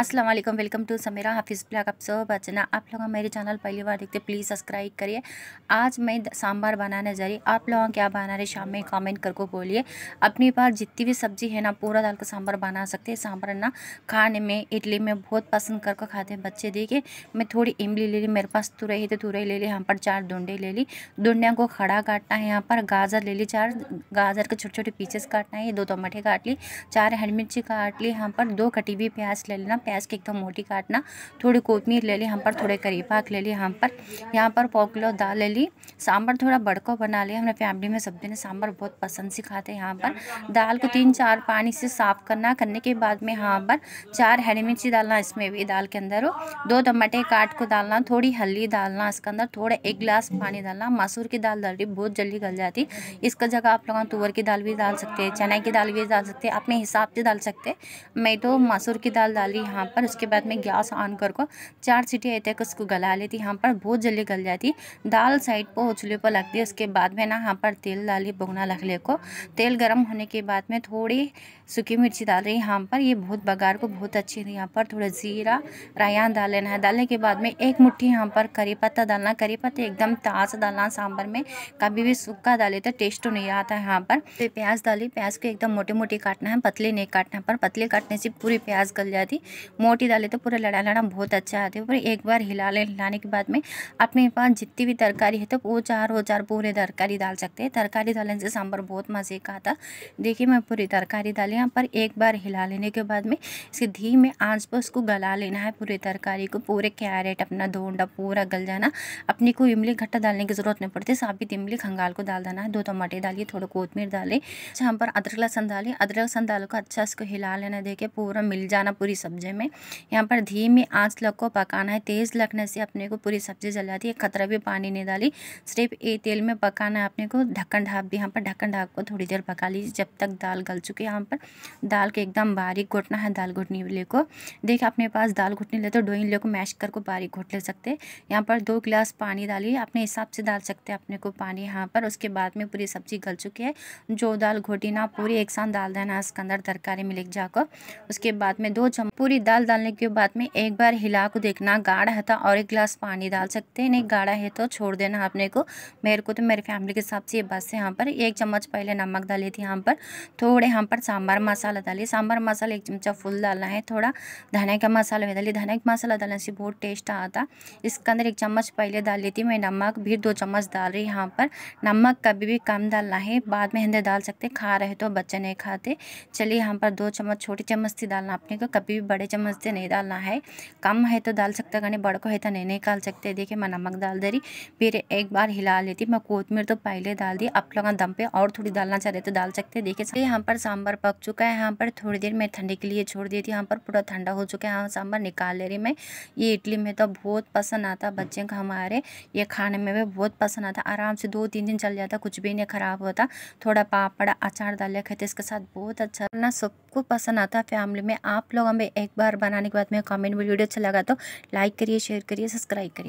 अस्सलाम वालेकुम welcome to Samira हाफिज़ ब्लॉग आप सब बचना आप लोग मेरे चैनल पहली बार देखते प्लीज़ सब्सक्राइब करिए आज मैं सांभर बनाने जा रही आप लोग क्या बना रहे शाम में कमेंट करके बोलिए अपने पास जितनी भी सब्ज़ी है ना पूरा दाल का सांभर बना सकते हैं सांभर ना खाने में इडली में बहुत पसंद करके खाते हैं बच्चे देखिए मैं थोड़ी इमली ले ली मेरे पास तुरई है तो तुरई ले ली यहाँ पर चार डूडे ले ली डूडे को खड़ा काटना है यहाँ पर गाजर ले ली चार गाजर के छोटे छोटे पीसेस काटना है दो टमाटे काट ली चार हरी मिर्ची काट ली यहाँ पर दो कटी हुई प्याज ले लेना प्याज के एकदम मोटी काटना थोड़ी कोतमीर ले ली हम पर थोड़े करी पाक ले ली हम पर यहाँ पर पाव किलो दाल ले ली सांभर थोड़ा बड़को बना लिया हमने फैमिली में सब्जी ने सांभर बहुत पसंद से खाते हैं यहाँ पर दाल को तीन चार पानी से साफ़ करना करने के बाद में यहाँ पर चार हरी मिर्ची डालना इसमें भी दाल के अंदर दो टमाटे काट को डालना थोड़ी हल्दी डालना इसके अंदर थोड़ा एक गिलास पानी डालना मसूर की दाल डाल रही बहुत जल्दी गल जाती इसका जगह आप लोग तुअर की दाल भी डाल सकते हैं चना की दाल भी डाल सकते हैं अपने हिसाब से डाल सकते हैं मैं तो मसूर की दाल डाली यहाँ पर उसके बाद में गैस ऑन कर को चार सीटी आई तक उसको गला लेती यहाँ पर बहुत जल्दी गल जाती दाल साइड पर उछले पर लगती है उसके बाद में ना यहाँ पर तेल डाली भुगना ले को तेल गर्म होने के बाद में थोड़ी सूखी मिर्ची डाल रही यहाँ पर ये बहुत बघार को बहुत अच्छी थी यहाँ पर थोड़ा ज़ीरा रायान डाल लेना है डालने के बाद में एक मुट्ठी यहाँ पर करी पत्ता डालना करी पत्ता एकदम ताज़ा डालना सांभर में कभी भी सूखा डाले तो टेस्ट नहीं आता है यहाँ पर फिर प्याज डाली प्याज को एकदम मोटी मोटे काटना है पतले नहीं काटना पर पतले काटने से पूरी प्याज गल जाती मोटी डाले तो पूरा लड़ा लड़ा बहुत अच्छा आता है पर एक बार हिला ले हिलाने के बाद में अपने पास जितनी भी तरकारी है तो वो चार वो चार पूरे तरकारी डाल सकते हैं तरकारी डालने से सांभर बहुत मज़े का आता देखिए मैं पूरी तरकारी डाली यहाँ पर एक बार हिला लेने के बाद में इसे धीमे आँच पर उसको गला लेना है पूरी तरकारी को पूरे कैरेट अपना धोंडा पूरा गल जाना अपनी को इमली घट्टा डालने की ज़रूरत नहीं पड़ती साबित इमली खंगाल को डाल देना है दो टमाटे डालिए थोड़ा कोतमीर डाले यहाँ पर अदरक लहसन डालिए अदरक लहसन डाल को अच्छा इसको हिला लेना देखे पूरा मिल जाना पूरी सब्जी सब्जी में यहाँ पर धीमी आंच लग को पकाना है तेज़ लगने से अपने को पूरी सब्जी जल जाती है खतरा भी पानी नहीं डाली सिर्फ ये तेल में पकाना है अपने को ढक्कन ढाप भी यहाँ पर ढक्कन ढाप को थोड़ी देर पका लीजिए जब तक दाल गल चुकी है यहाँ पर दाल के एकदम बारीक घुटना है दाल घुटनी ले को देखिए अपने पास दाल घुटनी ले तो डोइंग ले को मैश कर को बारीक घुट ले सकते यहाँ पर दो गिलास पानी डालिए अपने हिसाब से डाल सकते अपने को पानी यहाँ पर उसके बाद में पूरी सब्जी गल चुकी है जो दाल घोटी ना पूरी एक साथ डाल देना इसके अंदर तरकारी मिल जाकर उसके बाद में दो चम्मच पूरी दाल डालने के बाद में एक बार हिला को देखना गाढ़ा है तो और एक गिलास पानी डाल सकते हैं नहीं गाढ़ा है तो छोड़ देना अपने को मेरे को तो मेरे फैमिली के हिसाब से ये बस है यहाँ पर एक चम्मच पहले नमक डाली थी यहाँ पर थोड़े यहाँ पर सांभर मसाला डाली सांभर मसाला एक चमचा फुल डालना है थोड़ा धनिया का मसाला भी डाली धनिया का मसाला डालने से बहुत टेस्ट आता इसके अंदर एक चम्मच पहले डाली थी मैं नमक भी दो चम्मच डाल रही यहाँ पर नमक कभी भी कम डालना है बाद में हिंदे डाल सकते खा रहे तो बच्चे नहीं खाते चलिए यहाँ पर दो चम्मच छोटी चम्मच थी डालना अपने को कभी भी बड़े चम्मच से नहीं डालना है कम है तो डाल सकता कहीं बड़को है तो नहीं निकाल सकते देखिए मैं नमक डाल दे रही फिर एक बार हिला लेती मैं कोतमीर तो पहले डाल दी आप लोग दम पे और थोड़ी डालना चाह रहे तो डाल सकते देखिए यहाँ पर सांभर पक चुका है यहाँ पर थोड़ी देर मैं ठंडे के लिए छोड़ दी थी यहाँ पर पूरा ठंडा हो चुका है यहाँ सांभर निकाल ले रही मैं ये इडली में तो बहुत पसंद आता बच्चे को हमारे ये खाने में भी बहुत पसंद आता आराम से दो तीन दिन चल जाता कुछ भी नहीं खराब होता थोड़ा पापड़ अचार डाल लिया खेते तो इसके साथ बहुत अच्छा ना सब आपको पसंद आता है फैमिली में आप लोग हमें एक बार बनाने के बाद में कमेंट में वीडियो अच्छा लगा तो लाइक करिए शेयर करिए सब्सक्राइब करिए